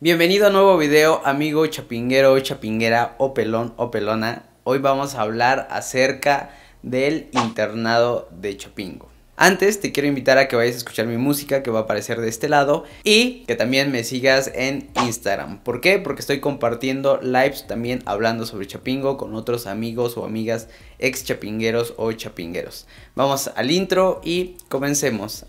Bienvenido a un nuevo video, amigo chapinguero, chapinguera, o pelón, o pelona. Hoy vamos a hablar acerca del internado de Chapingo. Antes te quiero invitar a que vayas a escuchar mi música que va a aparecer de este lado y que también me sigas en Instagram. ¿Por qué? Porque estoy compartiendo lives también hablando sobre Chapingo con otros amigos o amigas ex chapingueros o chapingueros. Vamos al intro y comencemos.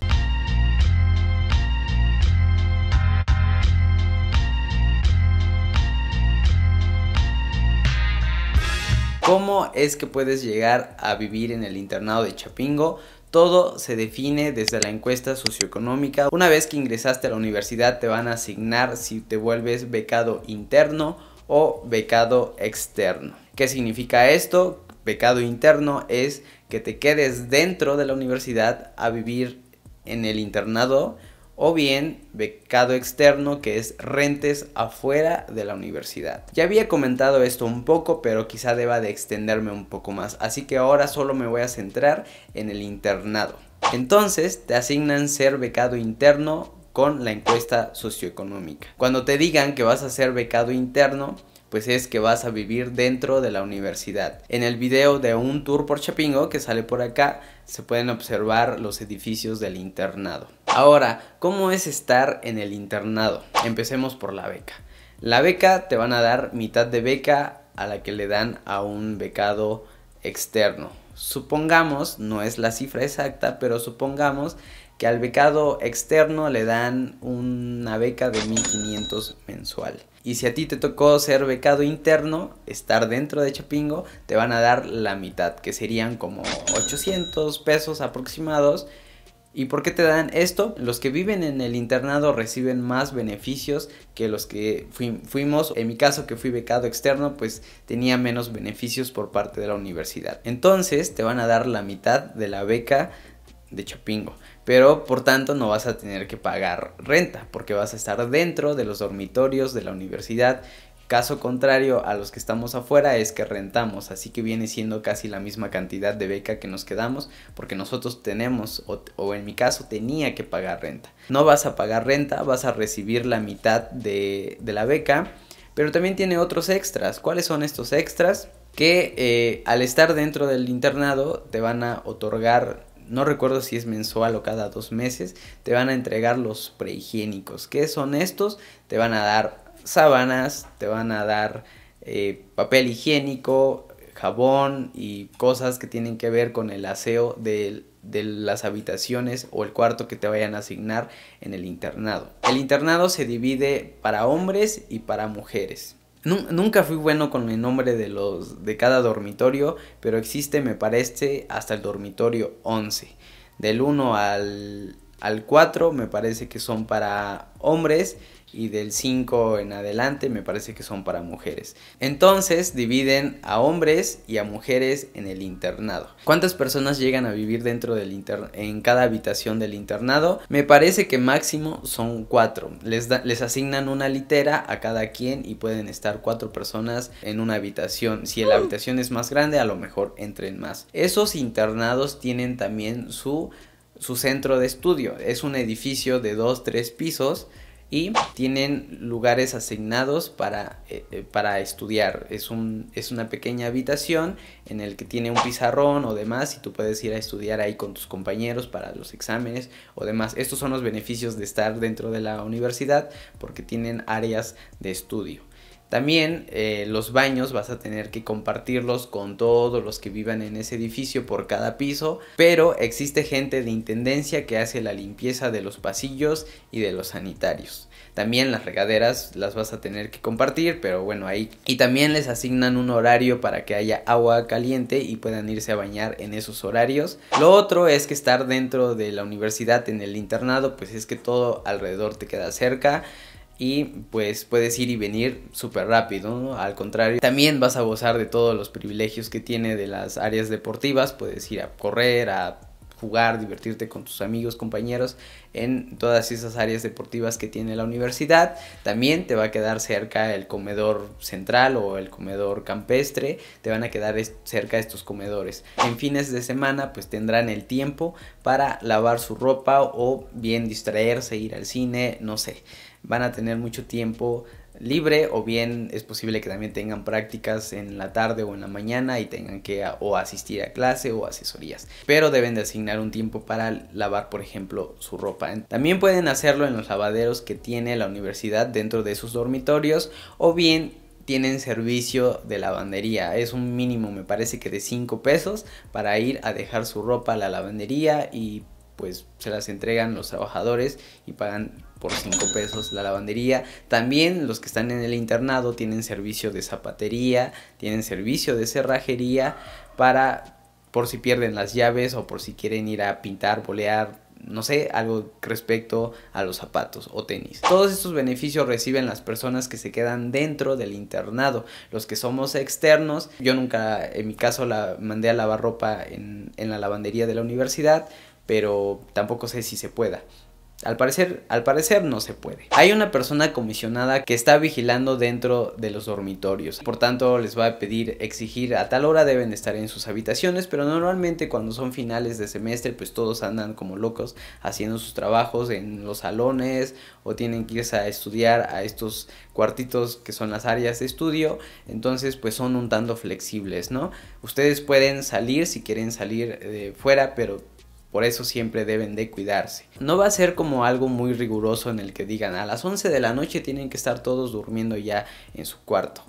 cómo es que puedes llegar a vivir en el internado de Chapingo. Todo se define desde la encuesta socioeconómica. Una vez que ingresaste a la universidad te van a asignar si te vuelves becado interno o becado externo. ¿Qué significa esto? Becado interno es que te quedes dentro de la universidad a vivir en el internado o bien becado externo que es rentes afuera de la universidad. Ya había comentado esto un poco, pero quizá deba de extenderme un poco más, así que ahora solo me voy a centrar en el internado. Entonces te asignan ser becado interno con la encuesta socioeconómica. Cuando te digan que vas a ser becado interno, pues es que vas a vivir dentro de la universidad. En el video de un tour por Chapingo que sale por acá, se pueden observar los edificios del internado. Ahora, ¿cómo es estar en el internado? Empecemos por la beca. La beca te van a dar mitad de beca a la que le dan a un becado externo. Supongamos, no es la cifra exacta, pero supongamos que al becado externo le dan una beca de 1500 mensual. Y si a ti te tocó ser becado interno, estar dentro de Chapingo, te van a dar la mitad, que serían como 800 pesos aproximados ¿Y por qué te dan esto? Los que viven en el internado reciben más beneficios que los que fuimos. En mi caso que fui becado externo, pues tenía menos beneficios por parte de la universidad. Entonces te van a dar la mitad de la beca de Chapingo. Pero por tanto no vas a tener que pagar renta porque vas a estar dentro de los dormitorios de la universidad Caso contrario a los que estamos afuera es que rentamos, así que viene siendo casi la misma cantidad de beca que nos quedamos porque nosotros tenemos o, en mi caso tenía que pagar renta. No vas a pagar renta, vas a recibir la mitad de, la beca, pero también tiene otros extras. ¿Cuáles son estos extras? Que eh, al estar dentro del internado te van a otorgar no recuerdo si es mensual o cada dos meses, te van a entregar los prehigiénicos. ¿Qué son estos? Te van a dar sábanas, te van a dar eh, papel higiénico, jabón y cosas que tienen que ver con el aseo de, las habitaciones o el cuarto que te vayan a asignar en el internado. El internado se divide para hombres y para mujeres. Nunca fui bueno con el nombre de, los, de cada dormitorio, pero existe, me parece, hasta el dormitorio 11. Del 1 al, al 4 me parece que son para hombres y del 5 en adelante me parece que son para mujeres. Entonces dividen a hombres y a mujeres en el internado. ¿Cuántas personas llegan a vivir dentro del inter en cada habitación del internado? Me parece que máximo son 4. Les, les asignan una litera a cada quien y pueden estar 4 personas en una habitación. Si la mm. habitación es más grande, a lo mejor entren más. Esos internados tienen también su su centro de estudio es un edificio de 2-3 pisos y tienen lugares asignados para, eh, eh, para estudiar. Es, es una pequeña habitación en el que tiene un pizarrón o demás y tú puedes ir a estudiar ahí con tus compañeros para los exámenes o demás. Estos son los beneficios de estar dentro de la universidad porque tienen áreas de estudio. También eh, los baños vas a tener que compartirlos con todos los que vivan en ese edificio por cada piso, pero existe gente de intendencia que hace la limpieza de los pasillos y de los sanitarios. También las regaderas las vas a tener que compartir, pero bueno, ahí. Y también les asignan un horario para que haya agua caliente y puedan irse a bañar en esos horarios. Lo otro es que estar dentro de la universidad en el internado, pues es que todo alrededor te queda cerca y pues puedes ir y venir súper rápido, Al contrario, también vas a gozar de todos los privilegios que tiene de las áreas deportivas, puedes ir a correr, a jugar, divertirte con tus amigos, compañeros en todas esas áreas deportivas que tiene la universidad. También te va a quedar cerca el comedor central o el comedor campestre, te van a quedar cerca cerca estos comedores. En fines de semana pues tendrán el tiempo para lavar su ropa o bien distraerse, ir al cine, no sé van a tener mucho tiempo libre o bien es posible que también tengan prácticas en la tarde o en la mañana y tengan que o asistir a clase o asesorías pero deben de asignar un tiempo para lavar por ejemplo su ropa también pueden hacerlo en los lavaderos que tiene la universidad dentro de sus dormitorios o bien tienen servicio de lavandería. Es un mínimo, me parece que de 5 pesos para ir a dejar su ropa a la lavandería y pues se las entregan los trabajadores y pagan por 5 pesos la lavandería. También los que están en el internado tienen servicio de zapatería, tienen servicio de cerrajería para por si pierden las llaves o por si quieren ir a pintar, bolear, no sé, algo respecto a los zapatos o tenis. Todos estos beneficios reciben las personas que se quedan dentro del internado, los que somos externos. Yo nunca, en mi caso, la mandé a lavar ropa en, en la lavandería de la universidad, pero tampoco sé si se pueda. Al parecer, al parecer no se puede. Hay una persona comisionada que está vigilando dentro de los dormitorios. Por tanto, les va a pedir exigir a tal hora deben estar en sus habitaciones, pero normalmente cuando son finales de semestre, pues todos andan como locos haciendo sus trabajos en los salones o tienen que irse a estudiar a estos cuartitos que son las áreas de estudio, entonces pues son un tanto flexibles, ¿no? Ustedes pueden salir si quieren salir de eh, fuera, pero por eso siempre deben de cuidarse. No va a ser como algo muy riguroso en el que digan a las 11 de la noche tienen que estar todos durmiendo ya en su cuarto.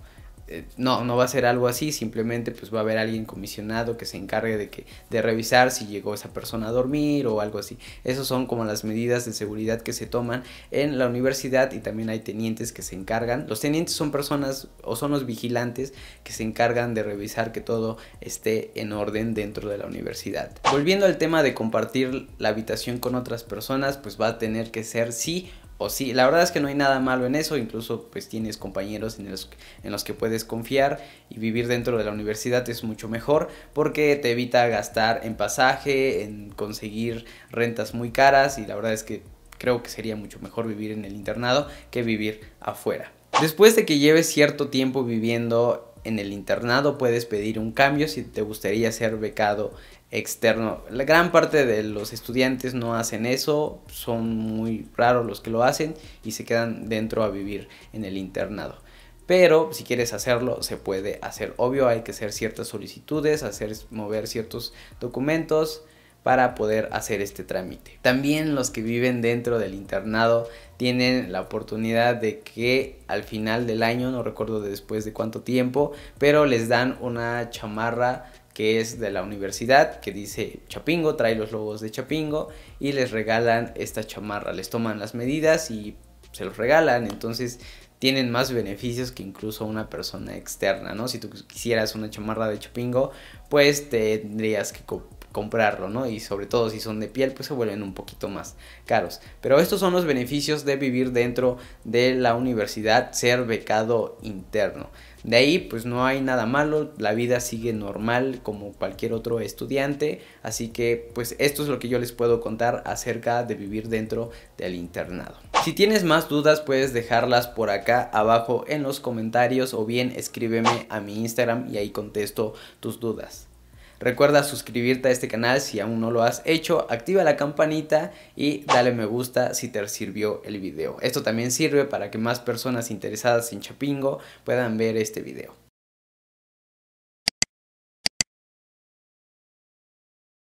Eh, no, no va a ser algo así, simplemente pues va a haber alguien comisionado que se encargue de que de revisar si llegó esa persona a dormir o algo así. Esas son como las medidas de seguridad que se toman en la universidad y también hay tenientes que se encargan. Los tenientes son personas o son los vigilantes que se encargan de revisar que todo esté en orden dentro de la universidad. Volviendo al tema de compartir la habitación con otras personas, pues va a tener que ser sí o sí, la verdad es que no hay nada malo en eso, incluso pues tienes compañeros en los, que puedes confiar y vivir dentro de la universidad es mucho mejor porque te evita gastar en pasaje, en conseguir rentas muy caras y la verdad es que creo que sería mucho mejor vivir en el internado que vivir afuera. Después de que lleves cierto tiempo viviendo en el internado puedes pedir un cambio si te gustaría ser becado externo. La gran parte de los estudiantes no hacen eso, son muy raros los que lo hacen y se quedan dentro a vivir en el internado. Pero si quieres hacerlo, se puede hacer. Obvio, hay que hacer ciertas solicitudes, hacer mover ciertos documentos, para poder hacer este trámite. También los que viven dentro del internado tienen la oportunidad de que al final del año, no recuerdo después de cuánto tiempo, pero les dan una chamarra que es de la universidad, que dice Chapingo, trae los logos de Chapingo y les regalan esta chamarra, les toman las medidas y se los regalan, entonces tienen más beneficios que incluso una persona externa, ¿no? Si tú quisieras una chamarra de Chapingo, pues tendrías que comprarlo, ¿no? Y sobre todo si son de piel, pues se vuelven un poquito más caros. Pero estos son los beneficios de vivir dentro de la universidad, ser becado interno. De ahí, pues no hay nada malo, la vida sigue normal como cualquier otro estudiante, así que pues esto es lo que yo les puedo contar acerca de vivir dentro del internado. Si tienes más dudas puedes dejarlas por acá abajo en los comentarios o bien escríbeme a mi Instagram y ahí contesto tus dudas. Recuerda suscribirte a este canal si aún no lo has hecho, activa la campanita y dale me gusta si te sirvió el video. Esto también sirve para que más personas interesadas en Chapingo puedan ver este video.